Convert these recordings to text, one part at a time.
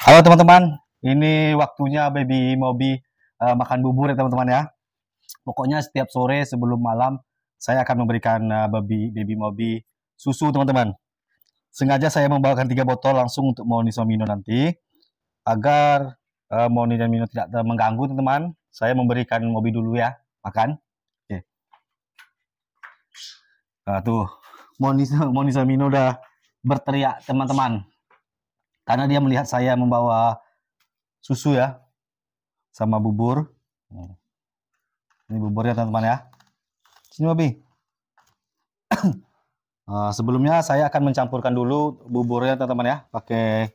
Halo teman-teman, ini waktunya baby mobi uh, eh, makan bubur ya teman-teman ya. Pokoknya setiap sore sebelum malam saya akan memberikan uh, baby baby mobi susu teman-teman. Sengaja saya membawakan tiga botol langsung untuk Moni sama Mino nanti agar uh, Moni dan Mino tidak mengganggu teman-teman. Saya memberikan mobi dulu ya makan. Oke. Okay. Nah, tuh Moni Moni sama Mino udah berteriak teman-teman. Karena dia melihat saya membawa susu ya, sama bubur. Hmm. Ini buburnya teman-teman ya. Sini babi. Eh, sebelumnya saya akan mencampurkan dulu buburnya teman-teman ya, pakai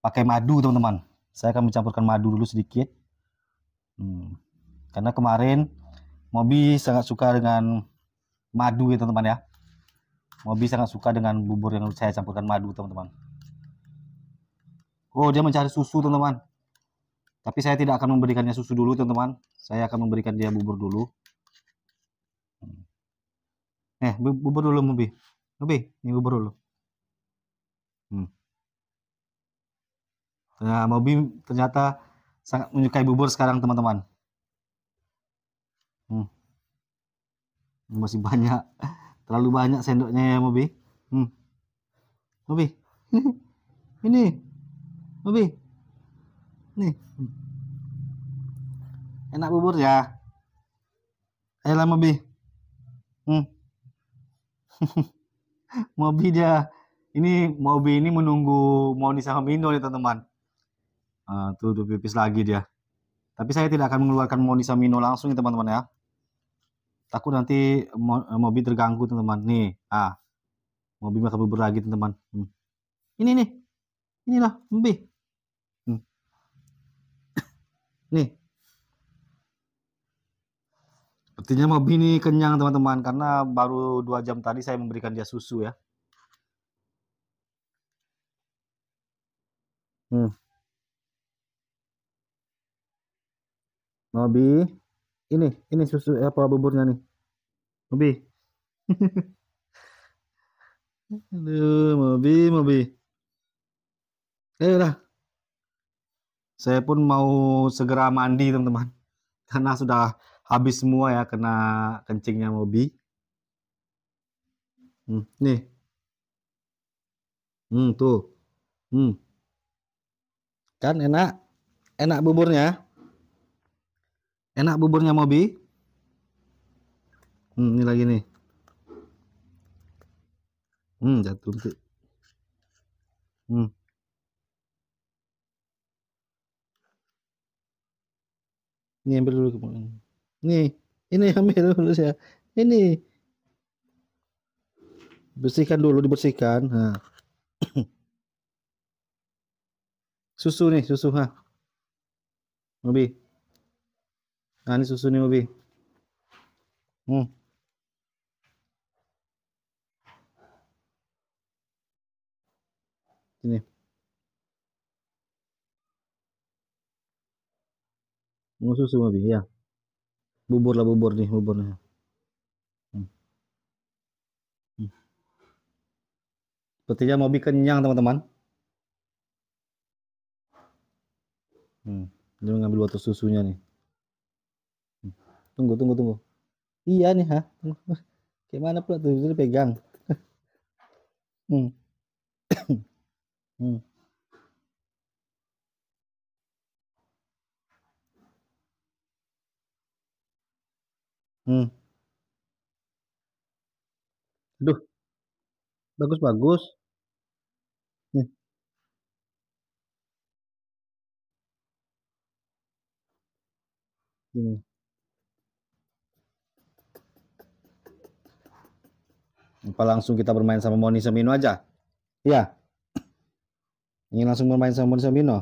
pakai madu teman-teman. Saya akan mencampurkan madu dulu sedikit. Hmm. Karena kemarin Mobi sangat suka dengan madu ya teman-teman ya. Mobi sangat suka dengan bubur yang saya campurkan madu teman-teman. Oh, dia mencari susu, teman-teman. Tapi saya tidak akan memberikannya susu dulu, teman-teman. Saya akan memberikan dia bubur dulu. Hmm. Eh, bubur dulu, Mubi. Mubi, ini bubur dulu. Hmm. Nah, Mubi ternyata sangat menyukai bubur sekarang, teman-teman. Hmm. Masih banyak. Terlalu banyak sendoknya ya, Mubi. Hmm. Mubi. ini Ubi. Nih. Enak bubur ya. Ayolah Mobi. Hmm. Mobi dia ini Mobi ini menunggu mau disahamindo nih teman-teman. Ah, tuh, tuh pipis lagi dia. Tapi saya tidak akan mengeluarkan Monisa Mino langsung ya teman-teman ya. Takut nanti Mobi terganggu teman-teman. Nih, ah. Mobi bakal bubur lagi teman-teman. Hmm. Ini nih. Inilah lebih hmm. Nih. Sepertinya Mobi ini kenyang teman-teman karena baru dua jam tadi saya memberikan dia susu ya. Hmm. Mobi, ini ini susu eh, apa buburnya nih? Mobi. Aduh, Mobi, Mobi. Ya, ya udah. Saya pun mau segera mandi, teman-teman. Karena sudah habis semua ya kena kencingnya Mobi. Hmm, nih. Hmm, tuh. Hmm. Kan enak. Enak buburnya. Enak buburnya Mobi. Hmm, ini lagi nih. Hmm, jatuh. Hmm. Ini ambil dulu kemudian. Nih, ini ambil dulu ya. Ini bersihkan dulu dibersihkan. ha. susu nih, susu ha. Mobi. Nah, ini susu nih Mobi. Hmm. Ini. Mau susu Mabi, ya. Bubur lah bubur nih, buburnya. Hmm. Hmm. Sepertinya bikin kenyang, teman-teman. Hmm. Dia mengambil botol susunya nih. Hmm. Tunggu, tunggu, tunggu. Iya nih, ha. Gimana pula tuh pegang hmm. hmm. Hmm. Aduh. Bagus bagus. Nih, Apa langsung kita bermain sama Moni Semino aja? Ya, Ini langsung bermain sama Moni Semino.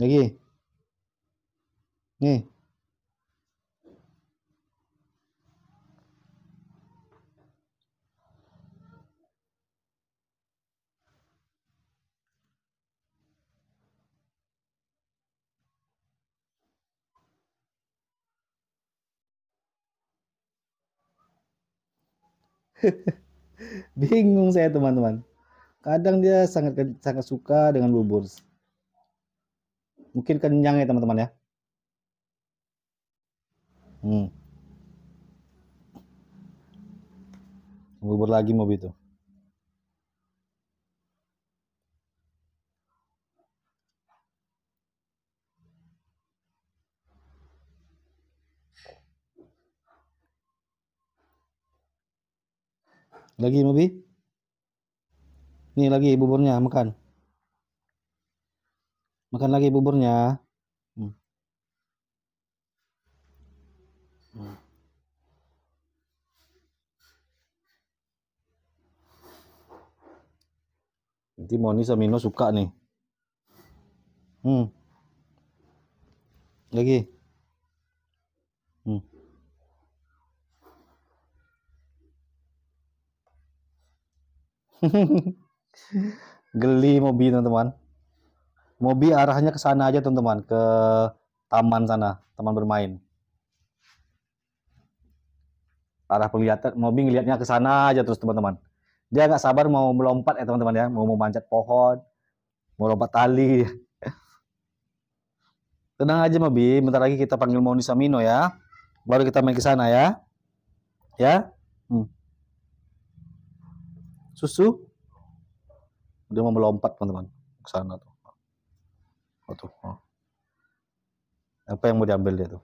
Lagi. Nih. Bingung saya teman-teman. Kadang dia sangat sangat suka dengan bubur Mungkin kenyang ya teman-teman ya. Hmm. Bubur lagi mau itu. Lagi Mobi? ini lagi buburnya makan. Makan lagi buburnya. Hmm. Nanti Moni sama Mino suka nih. Hmm. Lagi. Hmm. Geli mobil teman-teman. Mobi arahnya ke sana aja teman-teman, ke taman sana, taman bermain. Arah penglihatan, Mobi ngelihatnya ke sana aja terus teman-teman. Dia nggak sabar mau melompat ya teman-teman ya, mau memanjat pohon, mau lompat tali. Tenang aja Mobi, bentar lagi kita panggil Moni Samino ya. Baru kita main ke sana ya. Ya. Hmm. Susu. Dia mau melompat teman-teman ke sana tuh. Waktu, oh. Apa yang mau diambil dia tuh?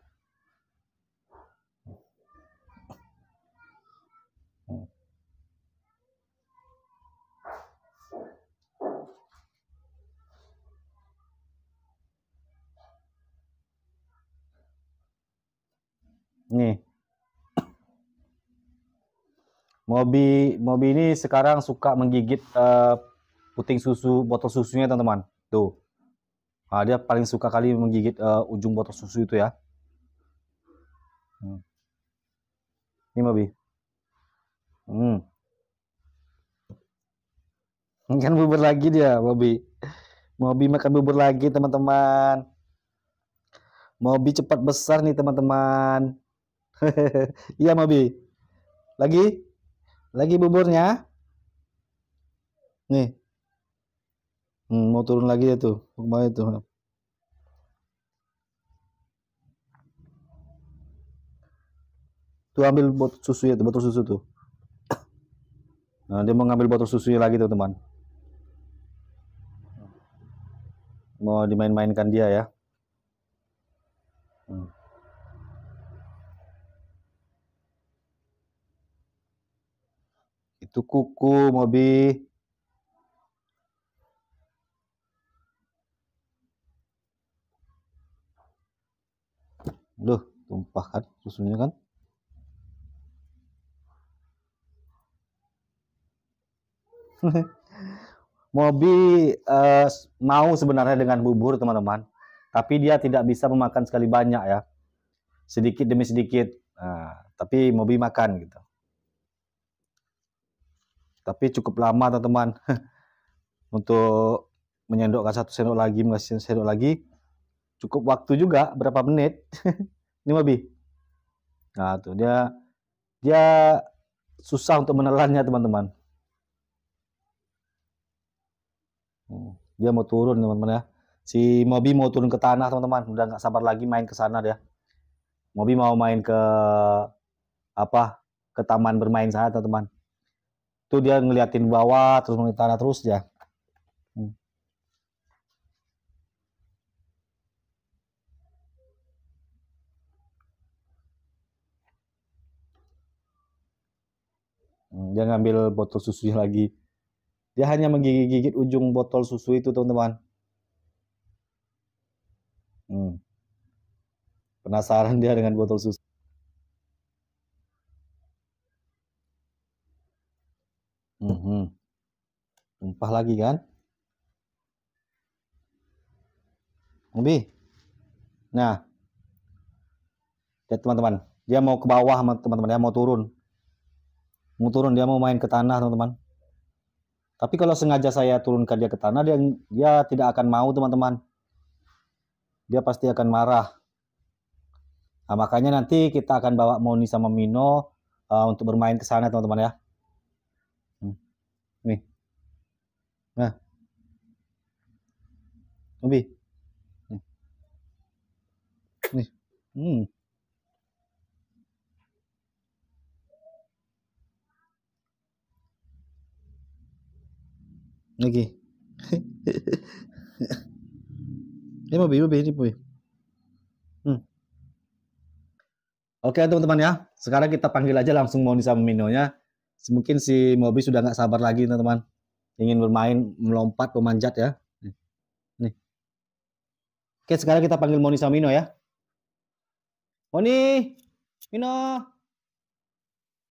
Nih. Mobi Mobi ini sekarang suka menggigit uh, puting susu, botol susunya teman-teman. Tuh. Ah dia paling suka kali menggigit uh, ujung botol susu itu ya. Hmm. Ini babi. Hmm. Makan bubur lagi dia, babi. Mobi makan bubur lagi, teman-teman. Mobi cepat besar nih, teman-teman. iya, Mobi. Lagi? Lagi buburnya? Nih hmm, mau turun lagi ya tuh kemarin tuh tuh ambil botol susu ya botol susu tuh nah dia mau ngambil botol susu lagi tuh teman mau dimain-mainkan dia ya hmm. itu kuku mobil. loh tumpah kan susunya kan Mobi uh, eh, mau sebenarnya dengan bubur teman-teman, tapi dia tidak bisa memakan sekali banyak ya, sedikit demi sedikit. Nah, tapi Mobi makan gitu. Tapi cukup lama teman-teman untuk menyendokkan satu sendok lagi, mesin sendok lagi, cukup waktu juga berapa menit ini mobil nah tuh dia dia susah untuk menelannya teman-teman hmm, dia mau turun teman-teman ya si Mobi mau turun ke tanah teman-teman udah nggak sabar lagi main ke sana dia Mobi mau main ke apa ke taman bermain sana teman-teman tuh dia ngeliatin bawah terus ngeliatin terus ya Hmm, dia ngambil botol susu lagi. Dia hanya menggigit-gigit ujung botol susu itu, teman-teman. Hmm. Penasaran dia dengan botol susu. Hmm. hmm. lagi kan? Lebih. Nah, lihat teman-teman, dia mau ke bawah teman-teman, dia mau turun mau turun dia mau main ke tanah teman-teman tapi kalau sengaja saya turunkan dia ke tanah dia dia tidak akan mau teman-teman dia pasti akan marah nah, makanya nanti kita akan bawa Moni sama Mino uh, untuk bermain ke sana teman-teman ya hmm. nih nah Ubi nih hmm Lagi. ini mau mobil ini puy. Hmm. Oke teman-teman ya, sekarang kita panggil aja langsung Monisa Mino Minonya. Mungkin si Mobi sudah nggak sabar lagi teman-teman. Ingin bermain, melompat, memanjat ya. Nih. Oke sekarang kita panggil Monisa Mino ya. Moni, Mino.